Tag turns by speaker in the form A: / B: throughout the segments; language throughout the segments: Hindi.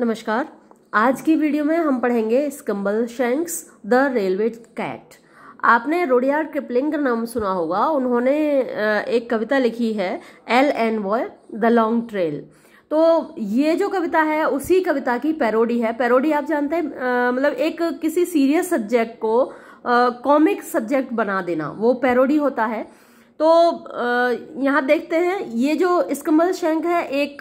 A: नमस्कार आज की वीडियो में हम पढ़ेंगे Skimbleshanks the railway cat आपने रोडियार क्रिपलिंग का नाम सुना होगा उन्होंने एक कविता लिखी है L'Envoi the long trail तो ये जो कविता है उसी कविता की पैरोडी है पैरोडी आप जानते हैं मतलब एक किसी सीरियस सब्जेक्ट को कॉमिक सब्जेक्ट बना देना वो पैरोडी होता है तो यहाँ देखते हैं ये जो स्कम्बल शंक है एक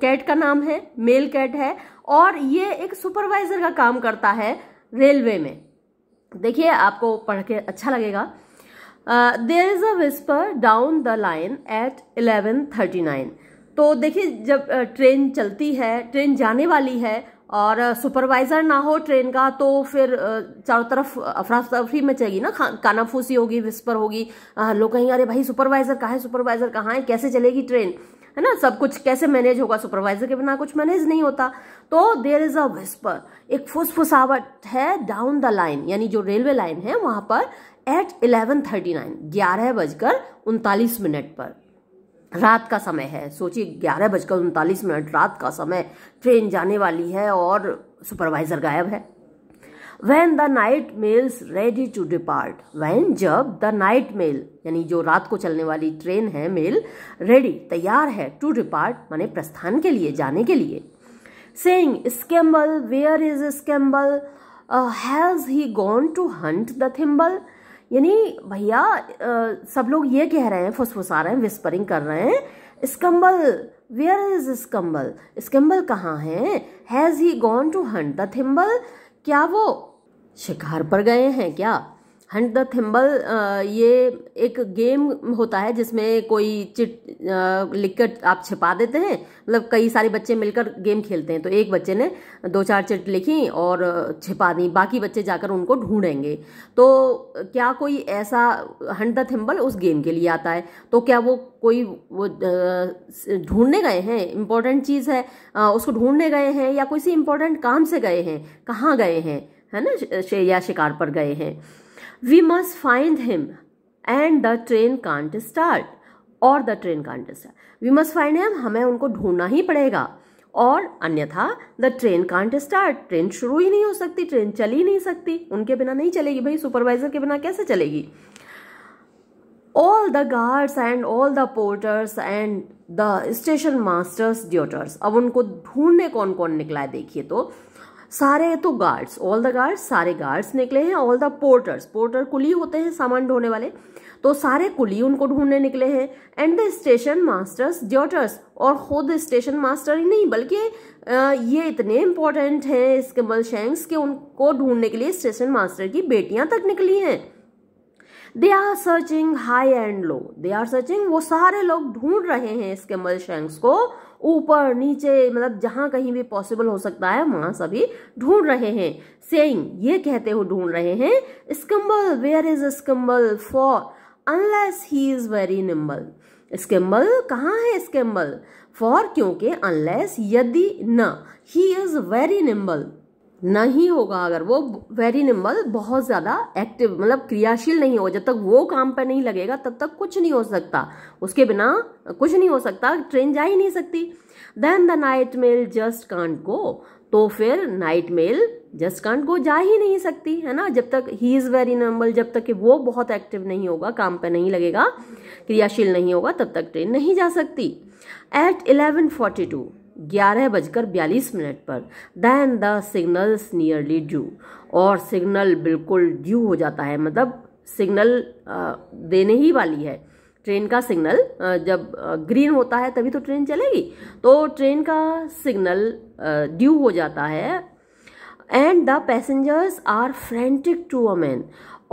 A: कैट का नाम है मेल कैट है और ये एक सुपरवाइजर का काम करता है रेलवे में देखिए आपको पढ़ के अच्छा लगेगा there is a whisper down the line at eleven thirty nine तो देखिए जब ट्रेन चलती है ट्रेन जाने वाली है और सुपरवाइज़र ना हो ट्रेन का तो फिर चारों तरफ अफरा तफरी मचेगी ना काना फूसी होगी विस्पर होगी लोग कहेंगे अरे भाई सुपरवाइज़र कहाँ है सुपरवाइज़र कहाँ है कैसे चलेगी ट्रेन है ना सब कुछ कैसे मैनेज होगा सुपरवाइजर के बिना कुछ मैनेज नहीं होता तो देर इज अ विस्पर एक फुसफुसावट है डाउन द लाइन यानी जो रेलवे लाइन है वहां पर एट इलेवन थर्टी नाइन ग्यारह बजकर उनतालीस मिनट पर रात का समय है सोचिए ग्यारह बजकर उनतालीस मिनट रात का समय ट्रेन जाने वाली है और सुपरवाइजर गायब है when the night mail's ready to depart when जब द नाइट मेल यानी जो रात को चलने वाली ट्रेन है मेल रेडी तैयार है टू डिपार्ट माने प्रस्थान के लिए जाने के लिए saying Skimble where is Skimble has he gone to hunt the thimble यानी भैया सब लोग ये कह रहे हैं फुसफुसा रहे हैं विस्परिंग कर रहे हैं स्कम्बल वेयर इज स्कम्बल स्कम्बल कहाँ है has he gone to hunt the thimble क्या वो शिकार पर गए हैं क्या हंट द थिम्बल ये एक गेम होता है जिसमें कोई चिट लिखकर आप छिपा देते हैं मतलब कई सारे बच्चे मिलकर गेम खेलते हैं तो एक बच्चे ने दो चार चिट लिखी और छिपा दी बाकी बच्चे जाकर उनको ढूंढेंगे तो क्या कोई ऐसा हंट द थिम्बल उस गेम के लिए आता है तो क्या वो कोई वो ढूंढने गए हैं इम्पोर्टेंट चीज़ है उसको ढूंढने गए हैं या किसी इम्पोर्टेंट काम से गए हैं कहाँ गए हैं है ना या शिकार पर गए हैं we must find him and the train can't start और the train can't start we must find him हमें उनको ढूंढना ही पड़ेगा और अन्यथा the train can't start train शुरू ही नहीं हो सकती ट्रेन चल ही नहीं सकती उनके बिना नहीं चलेगी भाई सुपरवाइजर के बिना कैसे चलेगी all the guards and all the porters and the station masters daughters अब उनको ढूंढने कौन कौन निकला है देखिए तो सारे तो गार्ड्स ऑल द गार्ड्स सारे गार्ड्स निकले हैं ऑल द पोर्टर्स पोर्टर कुली होते हैं सामान ढोने वाले तो सारे कुली उनको ढूंढने निकले हैं and the station masters daughters और खुद स्टेशन मास्टर ही नहीं बल्कि ये इतने इंपॉर्टेंट हैं इसकमल शैंक्स के उनको ढूंढने के लिए स्टेशन मास्टर की बेटियां तक निकली हैं they are searching high and low they are searching वो सारे लोग ढूंढ रहे हैं इसकमल शैंक्स को ऊपर नीचे मतलब जहाँ कहीं भी पॉसिबल हो सकता है वहाँ सभी ढूंढ रहे हैं सेइंग ये कहते हुए ढूंढ रहे हैं Skimble where is Skimble for unless he is very nimble Skimble कहाँ है स्केम्बल फॉर क्योंकि अनलेस यदि न ही इज वेरी निम्बल नहीं होगा अगर वो वेरी निम्बल बहुत ज़्यादा एक्टिव मतलब क्रियाशील नहीं होगा जब तक वो काम पर नहीं लगेगा तब तक कुछ नहीं हो सकता उसके बिना कुछ नहीं हो सकता ट्रेन जा ही नहीं सकती then the night mail just can't go तो फिर night mail just can't go जा ही नहीं सकती है ना जब तक ही इज़ वेरी निम्बल जब तक कि वो बहुत एक्टिव नहीं होगा काम पर नहीं लगेगा क्रियाशील नहीं होगा तब तक ट्रेन नहीं जा सकती एट इलेवन फोर्टी टू ग्यारह बजकर बयालीस मिनट पर then the signals nearly due और सिग्नल बिल्कुल ड्यू हो जाता है मतलब सिग्नल देने ही वाली है ट्रेन का सिग्नल जब ग्रीन होता है तभी तो ट्रेन चलेगी तो ट्रेन का सिग्नल ड्यू हो जाता है and the passengers are frantic to a man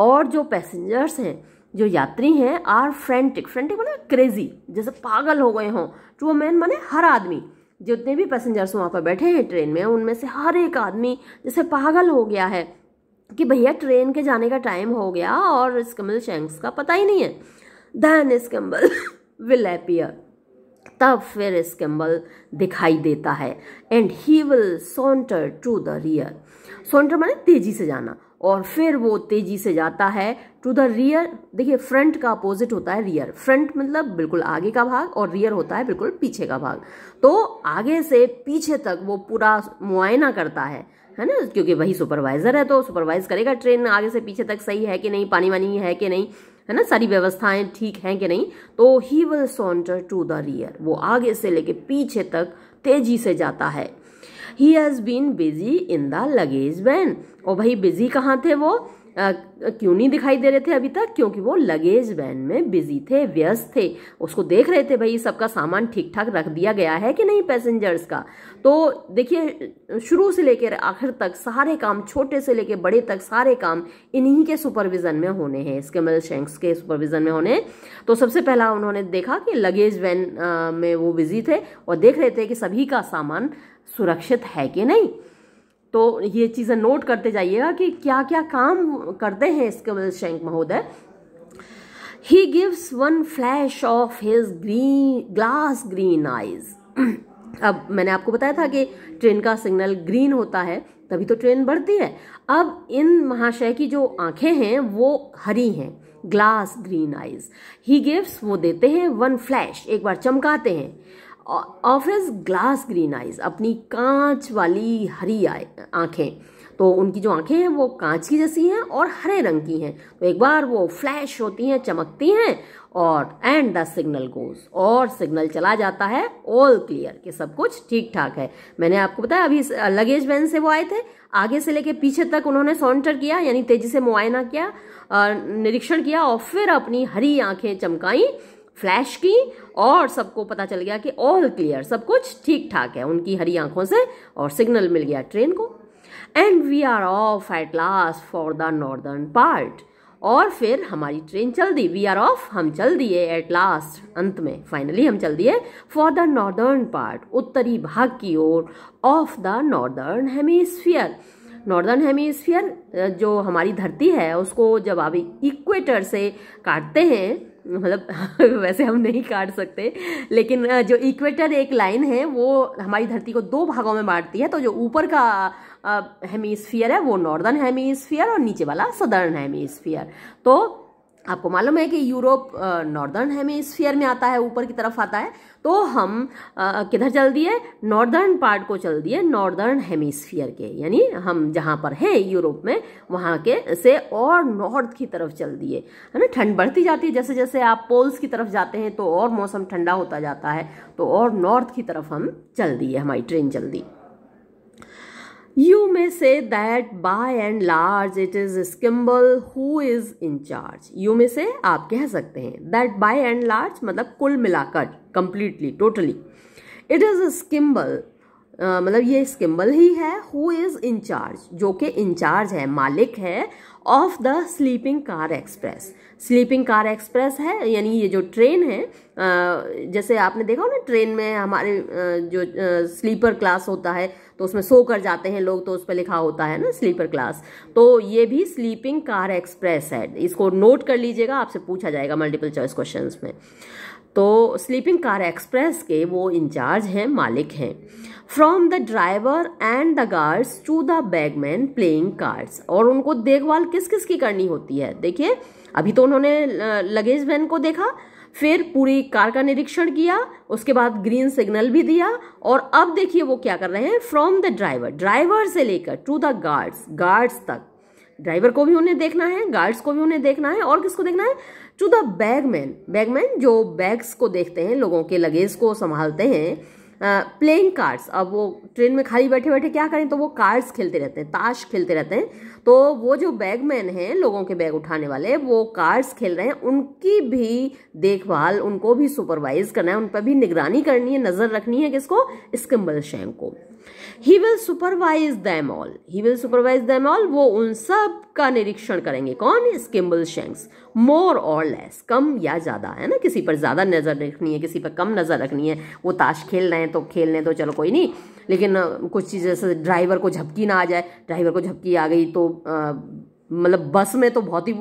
A: और जो पैसेंजर्स हैं जो यात्री हैं आर फ्रेंटिक फ्रेंटिक मतलब क्रेजी जैसे पागल हो गए हों टू अ मैन माने हर आदमी जितने भी पैसेंजर्स वहाँ पर बैठे हैं ट्रेन में उनमें से हर एक आदमी जैसे पागल हो गया है कि भैया ट्रेन के जाने का टाइम हो गया और स्कम्बल शेंक्स का पता ही नहीं है धन स्कम्बल विल एपियर तब फिर स्कम्बल दिखाई देता है and he will saunter to the rear saunter माने तेजी से जाना और फिर वो तेजी से जाता है टू द रियर देखिए फ्रंट का अपोजिट होता है रियर फ्रंट मतलब बिल्कुल आगे का भाग और रियर होता है बिल्कुल पीछे का भाग तो आगे से पीछे तक वो पूरा मुआयना करता है है ना क्योंकि वही सुपरवाइजर है तो सुपरवाइज करेगा ट्रेन आगे से पीछे तक सही है कि नहीं पानी वानी है कि नहीं है ना सारी व्यवस्थाएं ठीक हैं कि नहीं तो he will saunter to the rear वो आगे से लेके पीछे तक तेजी से जाता है he has been busy in the luggage van और भाई बिजी कहाँ थे वो आ, क्यों नहीं दिखाई दे रहे थे अभी तक क्योंकि वो लगेज वैन में बिजी थे व्यस्त थे उसको देख रहे थे भाई सबका सामान ठीक ठाक रख दिया गया है कि नहीं पैसेंजर्स का तो देखिए शुरू से लेकर आखिर तक सारे काम छोटे से लेकर बड़े तक सारे काम इन्हीं के सुपरविजन में होने हैं इसके मतलब शेंक्स के सुपरविजन में होने तो सबसे पहला उन्होंने देखा कि लगेज वैन में वो बिजी थे और देख रहे थे कि सभी का सामान सुरक्षित है कि नहीं तो ये चीज़ें नोट करते जाइएगा कि क्या क्या काम करते हैं इसके शैंक महोदय he gives one flash of his green glass green eyes अब मैंने आपको बताया था कि ट्रेन का सिग्नल ग्रीन होता है तभी तो ट्रेन बढ़ती है अब इन महाशय की जो आंखें हैं वो हरी हैं glass green eyes he gives वो देते हैं वन फ्लैश एक बार चमकाते हैं of his glass green eyes अपनी कांच वाली हरी आंखें तो उनकी जो आंखें हैं वो कांच की जैसी हैं और हरे रंग की हैं तो एक बार वो फ्लैश होती हैं चमकती हैं और एंड द सिग्नल गोज और सिग्नल चला जाता है ऑल क्लियर कि सब कुछ ठीक ठाक है मैंने आपको बताया अभी लगेज वैन से वो आए थे आगे से लेके पीछे तक उन्होंने सॉन्टर किया यानी तेजी से मुआयना किया निरीक्षण किया और फिर अपनी हरी आंखें चमकाई फ्लैश की और सबको पता चल गया कि ऑल क्लियर सब कुछ ठीक ठाक है उनकी हरी आंखों से और सिग्नल मिल गया ट्रेन को and we are off at last for the northern part और फिर हमारी ट्रेन चल दी वी आर ऑफ हम चल दिए एट लास्ट अंत में फाइनली हम चल दिए फॉर द नॉर्दर्न पार्ट उत्तरी भाग की ओर of the northern hemisphere northern hemisphere जो हमारी धरती है उसको जब आप इक्वेटर से काटते हैं मतलब वैसे हम नहीं काट सकते लेकिन जो इक्वेटर एक लाइन है वो हमारी धरती को दो भागों में बांटती है तो जो ऊपर का हेमीस्फीयर है वो नॉर्दर्न हेमीस्फीयर और नीचे वाला सदर्न हेमीस्फीयर तो आपको मालूम है कि यूरोप नॉर्दर्न हेमिस्फीयर में आता है ऊपर की तरफ आता है तो हम किधर चल दिए नॉर्दर्न पार्ट को चल दिए नॉर्दर्न हेमिस्फीयर के यानी हम जहाँ पर हैं यूरोप में वहाँ के से और नॉर्थ की तरफ चल दिए है ना ठंड बढ़ती जाती है जैसे जैसे आप पोल्स की तरफ जाते हैं तो और मौसम ठंडा होता जाता है तो और नॉर्थ की तरफ हम चल दिए हमारी ट्रेन चल दी you may say that by and large it is Skimble who is in charge you may say आप कह सकते हैं दैट बाय एंड लार्ज मतलब कुल मिलाकर completely totally it is Skimble मतलब ये स्किम्बल ही है हु इज इन चार्ज जो कि इंचार्ज है मालिक है of the sleeping car express sleeping car express है यानी ये जो ट्रेन है जैसे आपने देखा हो ना ट्रेन में हमारे जो स्लीपर क्लास होता है तो उसमें सो कर जाते हैं लोग तो उस पर लिखा होता है ना स्लीपर क्लास तो ये भी स्लीपिंग कार एक्सप्रेस है इसको नोट कर लीजिएगा आपसे पूछा जाएगा मल्टीपल चॉइस क्वेश्चन में तो स्लीपिंग कार एक्सप्रेस के वो इंचार्ज हैं मालिक हैं from the driver and the guards to the bagman playing cards और उनको देखभाल किस किस की करनी होती है देखिए अभी तो उन्होंने लगेज वैन को देखा फिर पूरी कार का निरीक्षण किया उसके बाद ग्रीन सिग्नल भी दिया और अब देखिए वो क्या कर रहे हैं फ्रॉम द ड्राइवर ड्राइवर से लेकर टू द गार्ड्स गार्ड्स तक ड्राइवर को भी उन्हें देखना है गार्ड्स को भी उन्हें देखना है और किसको देखना है टू द बैगमैन बैगमैन जो बैग्स को देखते हैं लोगों के लगेज को संभालते हैं प्लेइंग कार्ड्स अब वो ट्रेन में खाली बैठे बैठे क्या करें तो वो कार्ड्स खेलते रहते हैं ताश खेलते रहते हैं तो वो जो बैगमैन हैं लोगों के बैग उठाने वाले वो कार्ड्स खेल रहे हैं उनकी भी देखभाल उनको भी सुपरवाइज करना है उन पर भी निगरानी करनी है नज़र रखनी है किसको स्किम्बल शैंक को he will supervise them all he will supervise them all वो उन सब का निरीक्षण करेंगे कौन स्किम्बल शेंक्स मोर और लेस कम या ज़्यादा है ना किसी पर ज़्यादा नज़र रखनी है किसी पर कम नज़र रखनी है वो ताश खेल रहे हैं तो खेलने तो चलो कोई नहीं लेकिन कुछ चीज़ जैसे ड्राइवर को झपकी ना आ जाए ड्राइवर को झपकी आ गई तो मतलब बस में तो बहुत ही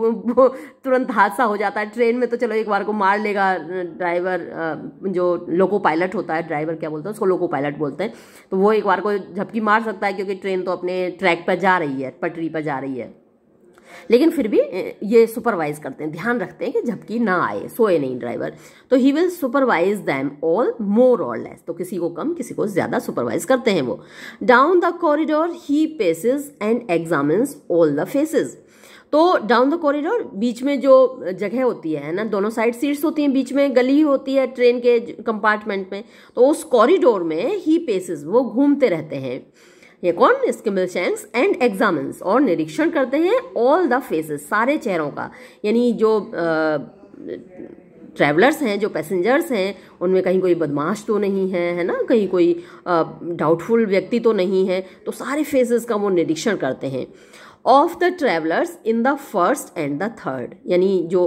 A: तुरंत हादसा हो जाता है ट्रेन में तो चलो एक बार को मार लेगा ड्राइवर जो लोको पायलट होता है ड्राइवर क्या बोलते हैं उसको लोको पायलट बोलते हैं तो वो एक बार को झपकी मार सकता है क्योंकि ट्रेन तो अपने ट्रैक पर जा रही है पटरी पर जा रही है लेकिन फिर भी ये सुपरवाइज करते हैं ध्यान रखते हैं कि झपकी ना आए सोए नहीं ड्राइवर तो he will supervise them all more or less तो किसी को कम किसी को ज़्यादा सुपरवाइज करते हैं वो down the corridor he paces and examines all the faces तो डाउन द कॉरिडोर बीच में जो जगह होती है ना दोनों साइड सीट्स होती हैं बीच में गली होती है ट्रेन के कंपार्टमेंट में तो उस कॉरिडोर में ही पेसिस वो घूमते रहते हैं ये कौन स्किमिलशैंक्स एंड एग्जामिन्स और निरीक्षण करते हैं ऑल द फेसेस सारे चेहरों का यानी जो आ, ट्रैवलर्स हैं जो पैसेंजर्स हैं उनमें कहीं कोई बदमाश तो नहीं है है ना कहीं कोई डाउटफुल व्यक्ति तो नहीं है तो सारे फेसेस का वो निरीक्षण करते हैं of the travellers in the first and the third यानी जो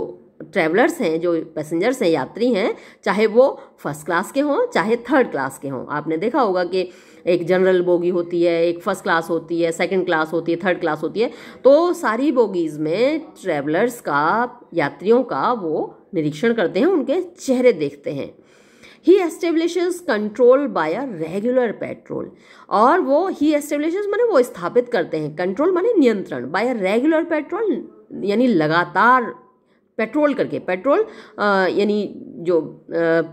A: ट्रैवलर्स हैं जो पैसेंजर्स हैं यात्री हैं चाहे वो फर्स्ट क्लास के हों चाहे थर्ड क्लास के हों आपने देखा होगा कि एक जनरल बोगी होती है एक फर्स्ट क्लास होती है सेकंड क्लास होती है थर्ड क्लास होती है तो सारी बोगीज़ में ट्रैवलर्स का यात्रियों का वो निरीक्षण करते हैं उनके चेहरे देखते हैं he establish control by a regular patrol और वो ही एस्टेब्लिश माने वो स्थापित करते हैं कंट्रोल माने नियंत्रण बाय अ रेगुलर पेट्रोल यानी लगातार पेट्रोल करके पेट्रोल यानी जो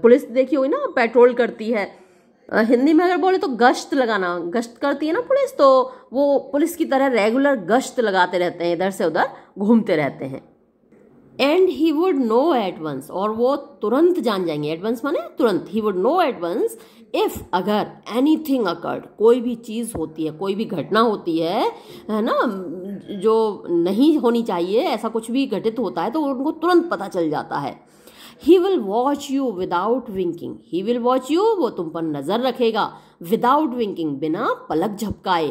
A: पुलिस देखी हुई ना पेट्रोल करती है हिंदी में अगर बोले तो गश्त लगाना गश्त करती है ना पुलिस तो वो पुलिस की तरह रेगुलर गश्त लगाते रहते हैं इधर से उधर घूमते रहते हैं and he would know advance और वो तुरंत जान जाएंगे एडवांस माने तुरंत he would know advance if अगर एनी थिंग अकर्ड कोई भी चीज़ होती है कोई भी घटना होती है है ना जो नहीं होनी चाहिए ऐसा कुछ भी घटित होता है तो उनको तुरंत पता चल जाता है he will watch you without winking he will watch you वो तुम पर नज़र रखेगा विदाउट विंकिंग बिना पलक झपकाए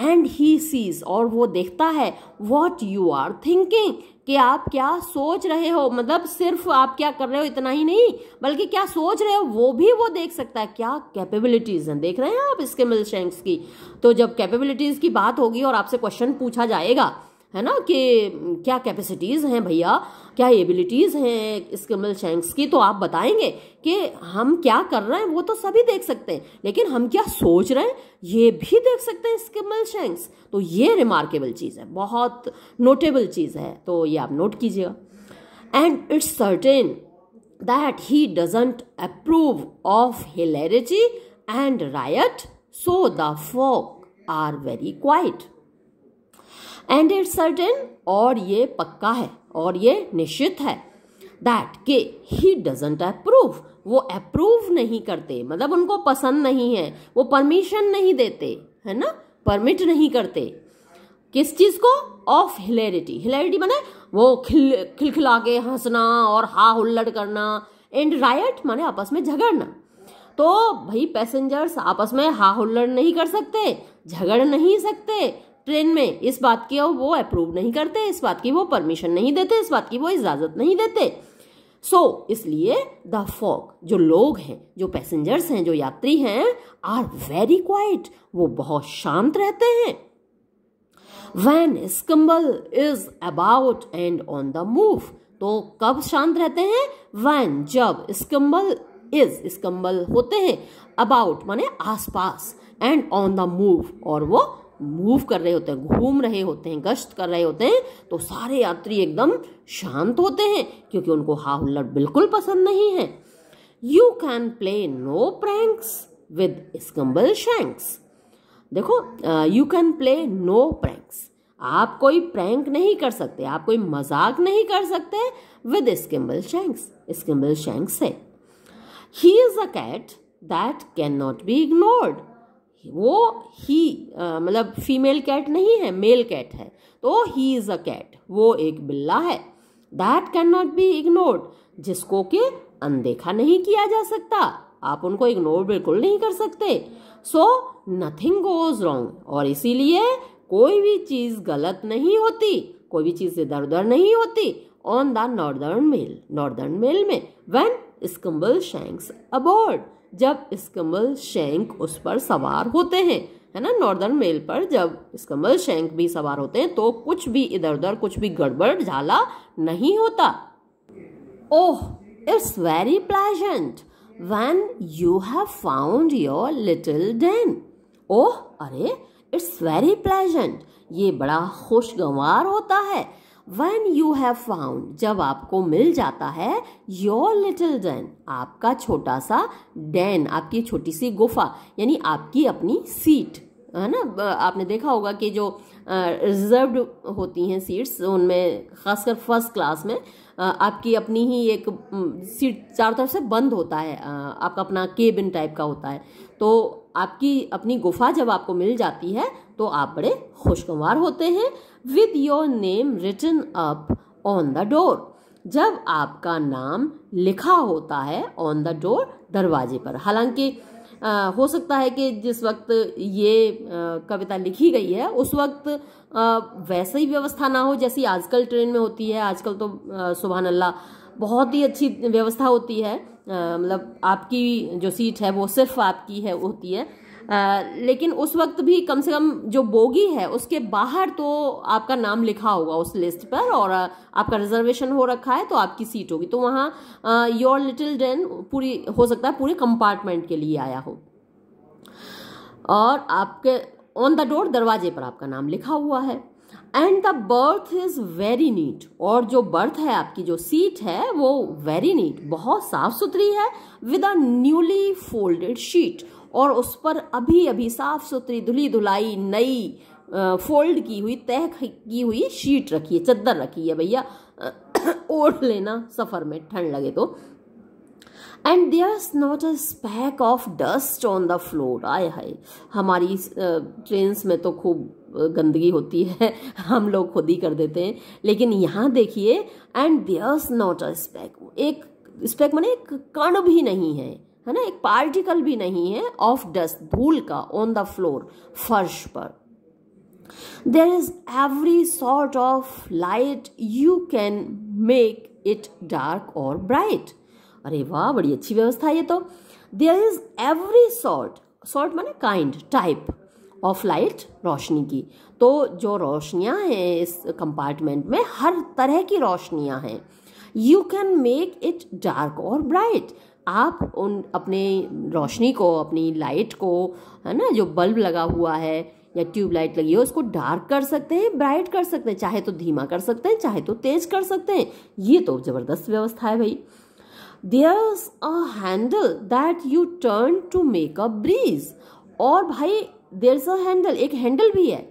A: एंड ही सीज और वो देखता है वॉट यू आर थिंकिंग कि आप क्या सोच रहे हो मतलब सिर्फ आप क्या कर रहे हो इतना ही नहीं बल्कि क्या सोच रहे हो वो भी वो देख सकता है क्या कैपेबिलिटीज हैं देख रहे हैं आप इसके मिल की तो जब कैपेबिलिटीज की बात होगी और आपसे क्वेश्चन पूछा जाएगा है ना कि क्या कैपेसिटीज़ हैं भैया क्या एबिलिटीज़ हैं स्किमल शैंक्स की तो आप बताएंगे कि हम क्या कर रहे हैं वो तो सभी देख सकते हैं लेकिन हम क्या सोच रहे हैं ये भी देख सकते हैं स्किमल शैंक्स तो ये रिमार्केबल चीज़ है बहुत नोटेबल चीज़ है तो ये आप नोट कीजिएगा and it's certain that he doesn't approve of hilarity and riot so the folk are very quiet and it certain और ये पक्का है और ये निश्चित है दैट के ही डजेंट अप्रूव वो अप्रूव नहीं करते मतलब उनको पसंद नहीं है वो परमिशन नहीं देते है ना परमिट नहीं करते किस चीज को ऑफ हिलेरिटी हिलेरिटी माने वो खिल खिलखिला के हंसना और हा हुल्लड़ करना एंड रायट माने आपस में झगड़ना तो भाई पैसेंजर्स आपस में हा हुल्लड़ नहीं कर सकते झगड़ नहीं सकते ट्रेन में इस बात की वो अप्रूव नहीं करते इस बात की वो परमिशन नहीं देते इस बात की वो इजाज़त नहीं देते सो so, इसलिए द फॉक जो लोग हैं जो पैसेंजर्स हैं जो यात्री हैं आर वेरी क्वाइट वो बहुत शांत रहते हैं when Skimble is about and on the move तो कब शांत रहते हैं वैन जब स्कम्बल इज स्कम्बल होते हैं अबाउट माने आसपास एंड ऑन द मूव और वो मूव कर रहे होते हैं घूम रहे होते हैं गश्त कर रहे होते हैं तो सारे यात्री एकदम शांत होते हैं क्योंकि उनको हा बिल्कुल पसंद नहीं है you can play no pranks with Skimbleshanks देखो you can play no pranks आप कोई प्रैंक नहीं कर सकते आप कोई मजाक नहीं कर सकते with Skimbleshanks Skimbleshanks है he is a cat that can not be ignored वो ही मतलब फीमेल कैट नहीं है मेल कैट है तो ही इज़ अ कैट वो एक बिल्ला है that can not be ignored जिसको कि अनदेखा नहीं किया जा सकता आप उनको इग्नोर बिल्कुल नहीं कर सकते सो नथिंग गोज रॉन्ग और इसीलिए कोई भी चीज़ गलत नहीं होती कोई भी चीज़ इधर उधर नहीं होती on the northern mail northern mail में वेन स्कम्बल शैंक्स अबोर्ड जब स्कमल शेंक उस पर सवार होते हैं है ना नॉर्दर्न मेल पर जब स्कमल शेंक भी सवार होते हैं तो कुछ भी इधर उधर कुछ भी गड़बड़ झाला नहीं होता oh it's very pleasant when you have found your little den oh अरे इट्स वेरी प्लेजेंट ये बड़ा खुशगवार होता है वन यू हैव फाउंड जब आपको मिल जाता है योर लिटिल डेन आपका छोटा सा डैन आपकी छोटी सी गुफा यानी आपकी अपनी सीट है ना आपने देखा होगा कि जो रिजर्व होती हैं सीट्स उनमें खासकर फर्स्ट क्लास में आपकी अपनी ही एक सीट चारों तरफ से बंद होता है आपका अपना केबिन टाइप का होता है तो आपकी अपनी गुफा जब आपको मिल जाती है तो आप बड़े खुशगवार होते हैं with your name written up on the door जब आपका नाम लिखा होता है ऑन द डोर दरवाजे पर हालांकि हो सकता है कि जिस वक्त ये आ, कविता लिखी गई है उस वक्त आ, वैसे ही व्यवस्था ना हो जैसी आजकल ट्रेन में होती है आजकल तो सुबह अल्लाह बहुत ही अच्छी व्यवस्था होती है मतलब आपकी जो सीट है वो सिर्फ आपकी है होती है लेकिन उस वक्त भी कम से कम जो बोगी है उसके बाहर तो आपका नाम लिखा होगा उस लिस्ट पर और आपका रिजर्वेशन हो रखा है तो आपकी सीट होगी तो वहाँ योर लिटिल डेन पूरी हो सकता है पूरे कंपार्टमेंट के लिए आया हो और आपके ऑन द डोर दरवाजे पर आपका नाम लिखा हुआ है and the berth is very neat और जो बर्थ है आपकी जो सीट है वो वेरी नीट बहुत साफ सुथरी है with a newly folded sheet और उस पर अभी अभी साफ सुथरी धुली धुलाई नई फोल्ड की हुई तह की हुई शीट रखी है चद्दर रखी है भैया ओढ़ लेना सफ़र में ठंड लगे तो and is not a speck of dust on the floor आय हाय हमारी ट्रेन्स में तो खूब गंदगी होती है हम लोग खुद ही कर देते हैं लेकिन यहाँ देखिए and is not a speck एक स्पैक माने एक कण भी नहीं है है ना एक पार्टिकल भी नहीं है ऑफ डस्ट धूल का ऑन द फ्लोर फर्श पर there is every sort of light you can make it dark or bright अरे वाह बड़ी अच्छी व्यवस्था ये तो there is every sort sort माने काइंड टाइप ऑफ लाइट रोशनी की तो जो रोशनियां हैं इस कंपार्टमेंट में हर तरह की रोशनियां हैं you can make it dark or bright आप उन अपने रोशनी को अपनी लाइट को है ना जो बल्ब लगा हुआ है या ट्यूबलाइट लगी है उसको डार्क कर सकते हैं ब्राइट कर सकते हैं चाहे तो धीमा कर सकते हैं चाहे तो तेज कर सकते हैं ये तो ज़बरदस्त व्यवस्था है भाई there's a handle that you turn to make a breeze और भाई देयर्स अ हैंडल एक हैंडल भी है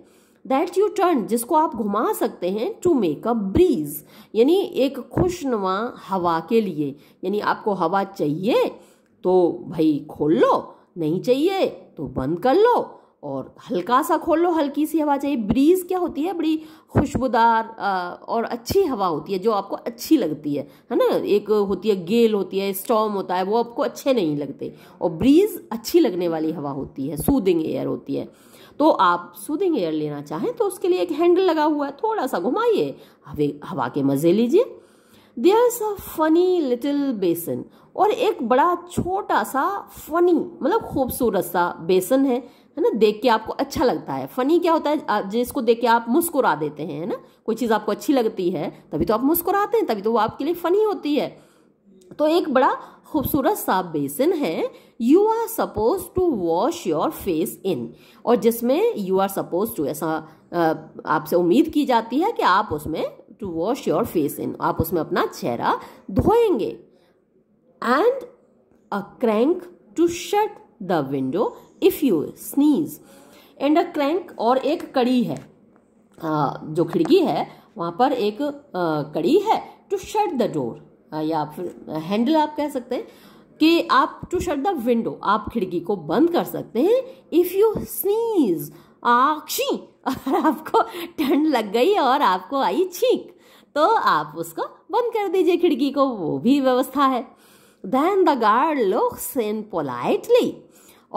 A: दैट यू टर्न जिसको आप घुमा सकते हैं टू मेक अ ब्रीज यानी एक खुशनुमा हवा के लिए यानी आपको हवा चाहिए तो भाई खोल लो नहीं चाहिए तो बंद कर लो और हल्का सा खोल लो हल्की सी हवा चाहिए ब्रीज़ क्या होती है बड़ी खुशबूदार और अच्छी हवा होती है जो आपको अच्छी लगती है है ना एक होती है गेल होती है स्टॉम होता है वो आपको अच्छे नहीं लगते और ब्रीज़ अच्छी लगने वाली हवा होती है सूदिंग एयर होती है तो आप सूदिंग एयर लेना चाहें तो उसके लिए एक हैंडल लगा हुआ है थोड़ा सा घुमाइए हवा के मज़े लीजिए देयर्स अ फनी लिटिल बेसन और एक बड़ा छोटा सा फनी मतलब खूबसूरत सा बेसन है है ना देख के आपको अच्छा लगता है फनी क्या होता है जिसको देख के आप मुस्कुरा देते हैं है ना कोई चीज़ आपको अच्छी लगती है तभी तो आप मुस्कुराते हैं तभी तो वो आपके लिए फनी होती है तो एक बड़ा खूबसूरत सा बेसिन है you are supposed to wash your face in और जिसमें यू आर सपोज टू ऐसा आपसे उम्मीद की जाती है कि आप उसमें to wash your face in आप उसमें अपना चेहरा धोएंगे and a crank to shut the window if you sneeze and a crank और एक कड़ी है जो खिड़की है वहाँ पर एक कड़ी है टू शट द डोर या फिर हैंडल आप कह सकते हैं कि आप टू शट द विंडो आप खिड़की को बंद कर सकते हैं इफ़ यू स्नीज आक्षी अगर आपको ठंड लग गई और आपको आई छींक तो आप उसको बंद कर दीजिए खिड़की को वो भी व्यवस्था है then the guard looks in politely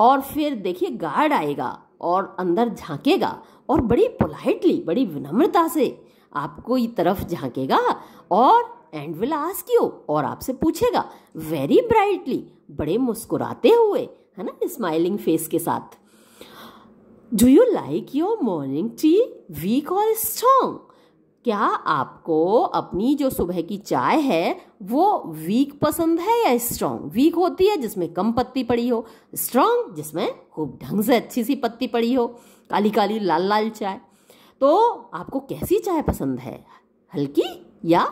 A: और फिर देखिए गार्ड आएगा और अंदर झांकेगा और बड़ी पोलाइटली बड़ी विनम्रता से आपको ये तरफ झांकेगा और एंड विल आस्क यू और आपसे पूछेगा वेरी ब्राइटली बड़े मुस्कुराते हुए है ना स्माइलिंग फेस के साथ do you like your morning tea weak or strong क्या आपको अपनी जो सुबह की चाय है वो वीक पसंद है या स्ट्रांग वीक होती है जिसमें कम पत्ती पड़ी हो स्ट्रांग जिसमें खूब ढंग से अच्छी सी पत्ती पड़ी हो काली काली लाल लाल चाय तो आपको कैसी चाय पसंद है हल्की या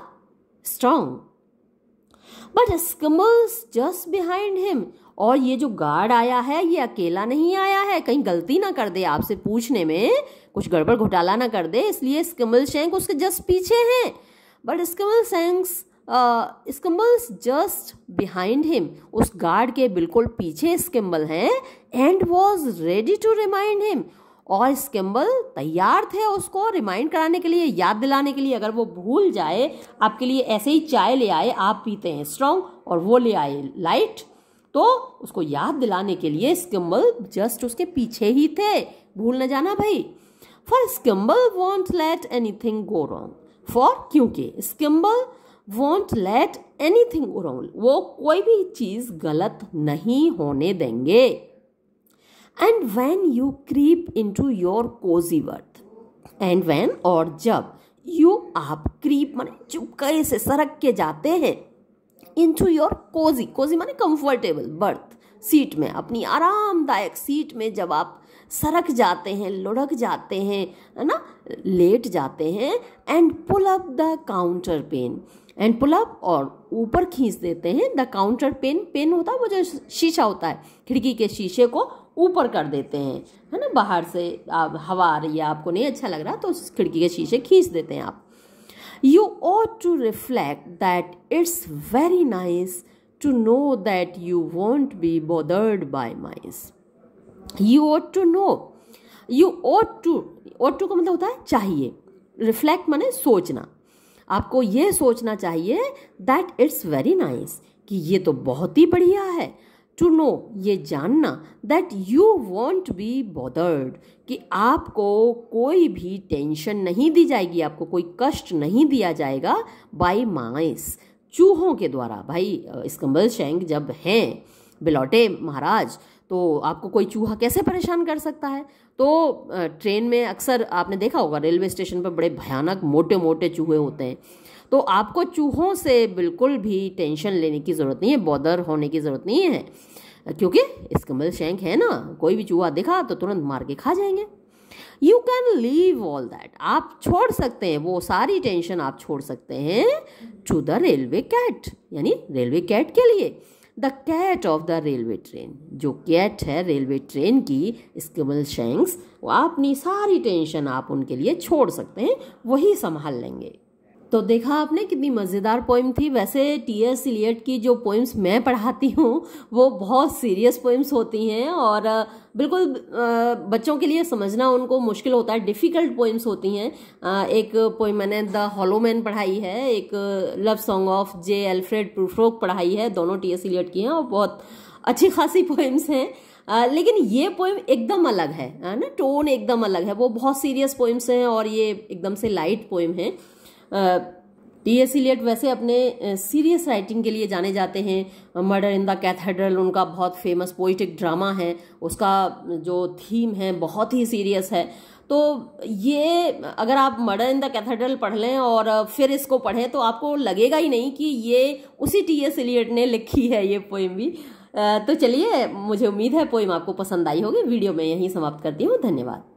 A: strong. But Skimble's just behind him और ये जो गार्ड आया है ये अकेला नहीं आया है कहीं गलती ना कर दे आपसे पूछने में कुछ गड़बड़ घोटाला ना कर दे इसलिए स्कमल शेंक उसके जस्ट पीछे हैं but Skimbleshanks Skimble's just behind him उस गार्ड के बिल्कुल पीछे स्कम्बल हैं and was ready to remind him और स्कैम्बल तैयार थे उसको रिमाइंड कराने के लिए याद दिलाने के लिए अगर वो भूल जाए आपके लिए ऐसे ही चाय ले आए आप पीते हैं स्ट्रॉन्ग और वो ले आए लाइट तो उसको याद दिलाने के लिए स्कम्बल जस्ट उसके पीछे ही थे भूल न जाना भाई for Skimble won't let anything go wrong for क्योंकि Skimble won't let anything go wrong वो कोई भी चीज़ गलत नहीं होने देंगे and when you creep into your cosy berth and when और जब यू आप क्रीप मान चुपके से सरक के जाते हैं into your cosy cosy माने कंफर्टेबल बर्थ सीट में अपनी आरामदायक सीट में जब आप सरक जाते हैं लुढ़क जाते हैं है ना लेट जाते हैं and pull up the counterpane and pull up और ऊपर खींच देते हैं द काउंटर पेन पेन होता है वो जो शीशा होता है खिड़की के शीशे को ऊपर कर देते हैं है ना बाहर से आप हवा आ रही है आपको नहीं अच्छा लग रहा तो उस खिड़की के शीशे खींच देते हैं आप you ought to reflect that it's very nice to know that you won't be bothered by mice you ought to know you ought to ought to का मतलब होता है चाहिए रिफ्लेक्ट माने सोचना आपको ये सोचना चाहिए दैट इट्स वेरी नाइस कि ये तो बहुत ही बढ़िया है टू नो ये जानना that you won't be bothered कि आपको कोई भी टेंशन नहीं दी जाएगी आपको कोई कष्ट नहीं दिया जाएगा बाई माइस चूहों के द्वारा भाई स्कम्बल शेंग जब हैं बिलौटे महाराज तो आपको कोई चूहा कैसे परेशान कर सकता है तो ट्रेन में अक्सर आपने देखा होगा रेलवे स्टेशन पर बड़े भयानक मोटे मोटे चूहे होते हैं तो आपको चूहों से बिल्कुल भी टेंशन लेने की ज़रूरत नहीं है बॉदर होने की ज़रूरत नहीं है क्योंकि स्कमल शेंक है ना कोई भी चूहा दिखा तो तुरंत मार के खा जाएंगे you can leave all that आप छोड़ सकते हैं वो सारी टेंशन आप छोड़ सकते हैं टू द रेलवे कैट यानी रेलवे कैट के लिए the cat of the railway train जो कैट है रेलवे ट्रेन की स्किबल शेंक्स वो अपनी सारी टेंशन आप उनके लिए छोड़ सकते हैं वही संभाल लेंगे तो देखा आपने कितनी मज़ेदार पोइम थी वैसे टी एस इलियट की जो पोइम्स मैं पढ़ाती हूँ वो बहुत सीरियस पोइम्स होती हैं और बिल्कुल बच्चों के लिए समझना उनको मुश्किल होता है डिफ़िकल्ट पोइम्स होती हैं एक पोइम मैंने द हॉलोमैन पढ़ाई है एक love song of J Alfred Prufrock पढ़ाई है दोनों टी एस इलियट की हैं और बहुत अच्छी खासी पोइम्स हैं आ, लेकिन ये पोइम एकदम अलग है ना टोन एकदम अलग है वो बहुत सीरियस पोइम्स हैं और ये एकदम से लाइट पोइम है टी एस इलियट वैसे अपने सीरियस राइटिंग के लिए जाने जाते हैं मर्डर इन द कैथेड्रल उनका बहुत फेमस पोइटिक ड्रामा है उसका जो थीम है बहुत ही सीरियस है तो ये अगर आप मर्डर इन द कैथेड्रल पढ़ लें और फिर इसको पढ़ें तो आपको लगेगा ही नहीं कि ये उसी टी एस इलियट ने लिखी है ये पोइम भी तो चलिए मुझे उम्मीद है पोइम आपको पसंद आई होगी वीडियो में यहीं समाप्त करती हूँ धन्यवाद